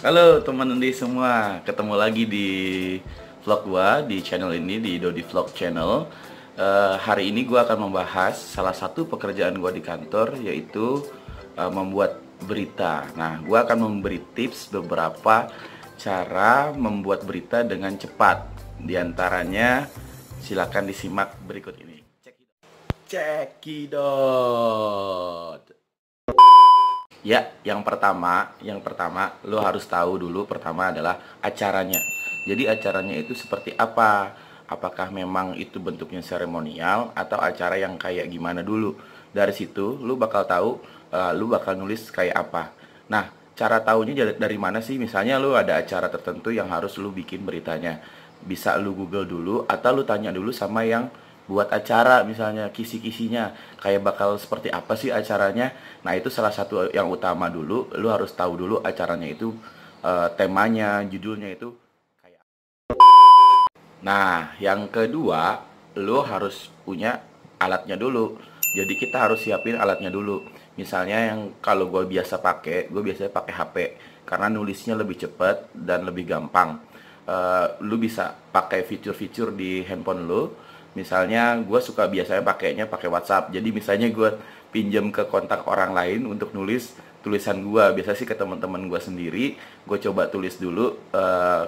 Halo teman teman semua, ketemu lagi di vlog gua di channel ini di Dodi Vlog Channel. Uh, hari ini gua akan membahas salah satu pekerjaan gua di kantor yaitu uh, membuat berita. Nah, gua akan memberi tips beberapa cara membuat berita dengan cepat. Di antaranya silakan disimak berikut ini. Cekidot. Ya, yang pertama, yang pertama lo harus tahu dulu pertama adalah acaranya. Jadi acaranya itu seperti apa? Apakah memang itu bentuknya seremonial atau acara yang kayak gimana dulu? Dari situ lo bakal tahu uh, eh, lu bakal nulis kayak apa. Nah, cara tahunya dari mana sih? Misalnya lo ada acara tertentu yang harus lo bikin beritanya. Bisa lu Google dulu atau lu tanya dulu sama yang buat acara misalnya kisi-kisinya kayak bakal seperti apa sih acaranya nah itu salah satu yang utama dulu lu harus tahu dulu acaranya itu uh, temanya judulnya itu kayak nah yang kedua lu harus punya alatnya dulu jadi kita harus siapin alatnya dulu misalnya yang kalau gue biasa pakai gue biasanya pakai HP karena nulisnya lebih cepat dan lebih gampang uh, lu bisa pakai fitur-fitur di handphone lu misalnya gue suka biasanya pakainya pakai WhatsApp jadi misalnya gue pinjam ke kontak orang lain untuk nulis tulisan gue biasa sih ke teman-teman gue sendiri gue coba tulis dulu uh,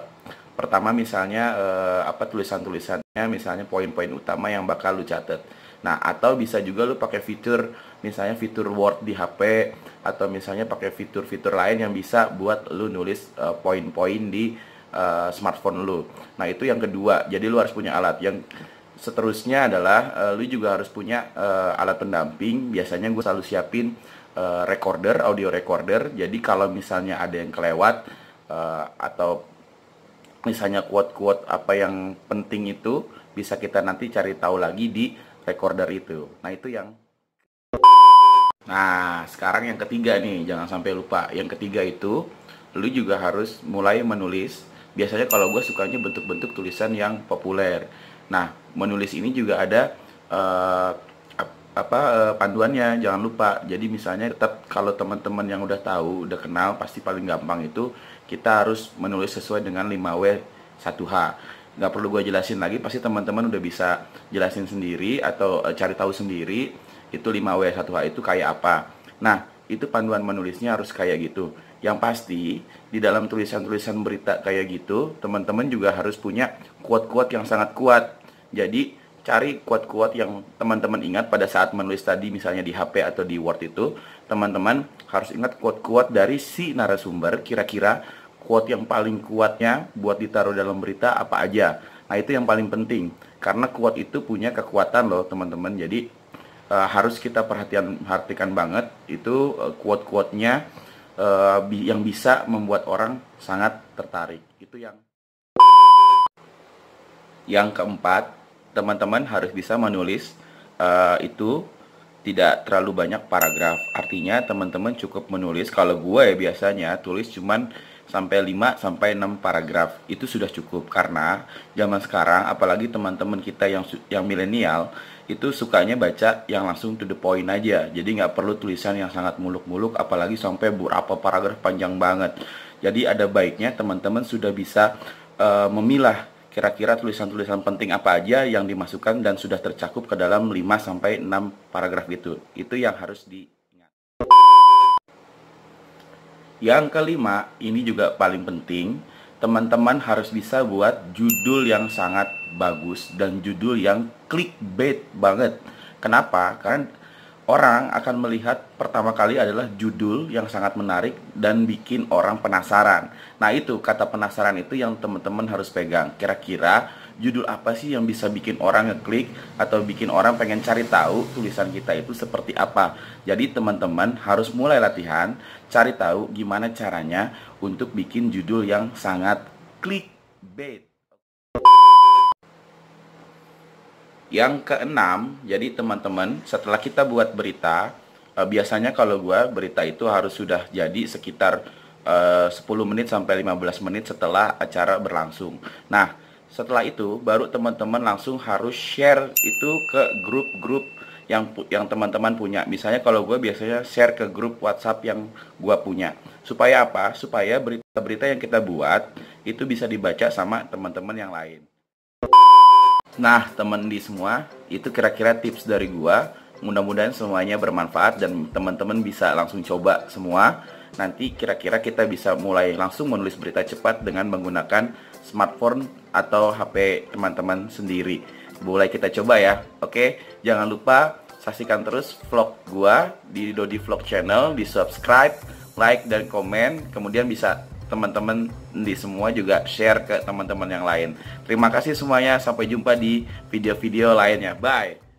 pertama misalnya uh, apa tulisan-tulisannya misalnya poin-poin utama yang bakal lu catet Nah, atau bisa juga lu pakai fitur misalnya fitur Word di HP atau misalnya pakai fitur-fitur lain yang bisa buat lu nulis uh, poin-poin di uh, smartphone lu. Nah, itu yang kedua. Jadi lu harus punya alat. Yang seterusnya adalah uh, lu juga harus punya uh, alat pendamping. Biasanya gue selalu siapin uh, recorder, audio recorder. Jadi kalau misalnya ada yang kelewat uh, atau misalnya quote-quote apa yang penting itu bisa kita nanti cari tahu lagi di recorder itu. Nah, itu yang Nah, sekarang yang ketiga nih, jangan sampai lupa. Yang ketiga itu lu juga harus mulai menulis. Biasanya kalau gue sukanya bentuk-bentuk tulisan yang populer. Nah, menulis ini juga ada uh, apa uh, panduannya jangan lupa jadi misalnya tetap kalau teman-teman yang udah tahu udah kenal pasti paling gampang itu kita harus menulis sesuai dengan 5W 1H nggak perlu gue jelasin lagi pasti teman-teman udah bisa jelasin sendiri atau uh, cari tahu sendiri itu 5W 1H itu kayak apa nah itu panduan menulisnya harus kayak gitu yang pasti di dalam tulisan-tulisan berita kayak gitu teman-teman juga harus punya kuat-kuat yang sangat kuat jadi cari kuat-kuat yang teman-teman ingat pada saat menulis tadi misalnya di HP atau di Word itu, teman-teman harus ingat kuat-kuat dari si narasumber kira-kira quote yang paling kuatnya buat ditaruh dalam berita apa aja. Nah, itu yang paling penting karena quote itu punya kekuatan loh, teman-teman. Jadi uh, harus kita perhatian perhatikan banget itu kuat eh, quote-quote-nya eh, yang bisa membuat orang sangat tertarik. Itu yang yang keempat, teman-teman harus bisa menulis uh, itu tidak terlalu banyak paragraf. Artinya teman-teman cukup menulis kalau gue ya biasanya tulis cuman sampai 5 sampai 6 paragraf. Itu sudah cukup karena zaman sekarang apalagi teman-teman kita yang yang milenial itu sukanya baca yang langsung to the point aja. Jadi nggak perlu tulisan yang sangat muluk-muluk apalagi sampai berapa paragraf panjang banget. Jadi ada baiknya teman-teman sudah bisa uh, memilah kira-kira tulisan-tulisan penting apa aja yang dimasukkan dan sudah tercakup ke dalam 5 sampai 6 paragraf itu. Itu yang harus diingat. Yang kelima, ini juga paling penting, teman-teman harus bisa buat judul yang sangat bagus dan judul yang clickbait banget. Kenapa? Karena orang akan melihat pertama kali adalah judul yang sangat menarik dan bikin orang penasaran. Nah, itu kata penasaran itu yang teman-teman harus pegang. Kira-kira judul apa sih yang bisa bikin orang ngeklik atau bikin orang pengen cari tahu tulisan kita itu seperti apa. Jadi, teman-teman harus mulai latihan cari tahu gimana caranya untuk bikin judul yang sangat clickbait. Yang keenam, jadi teman-teman, setelah kita buat berita, uh, biasanya kalau gue berita itu harus sudah jadi sekitar eh, uh, 10 menit sampai 15 menit setelah acara berlangsung. Nah, setelah itu baru teman-teman langsung harus share itu ke grup-grup yang yang teman-teman punya. Misalnya kalau gue biasanya share ke grup WhatsApp yang gue punya. Supaya apa? Supaya berita-berita yang kita buat itu bisa dibaca sama teman-teman yang lain. Nah, teman di semua, itu kira-kira tips dari gua. Mudah-mudahan semuanya bermanfaat dan teman-teman bisa langsung coba semua. Nanti kira-kira kita bisa mulai langsung menulis berita cepat dengan menggunakan smartphone atau HP teman-teman sendiri. Boleh kita coba ya. Oke, jangan lupa saksikan terus vlog gua di Dodi Vlog Channel, di subscribe, like dan komen. Kemudian bisa teman-teman di semua juga share ke teman-teman yang lain. Terima kasih semuanya, sampai jumpa di video-video lainnya. Bye.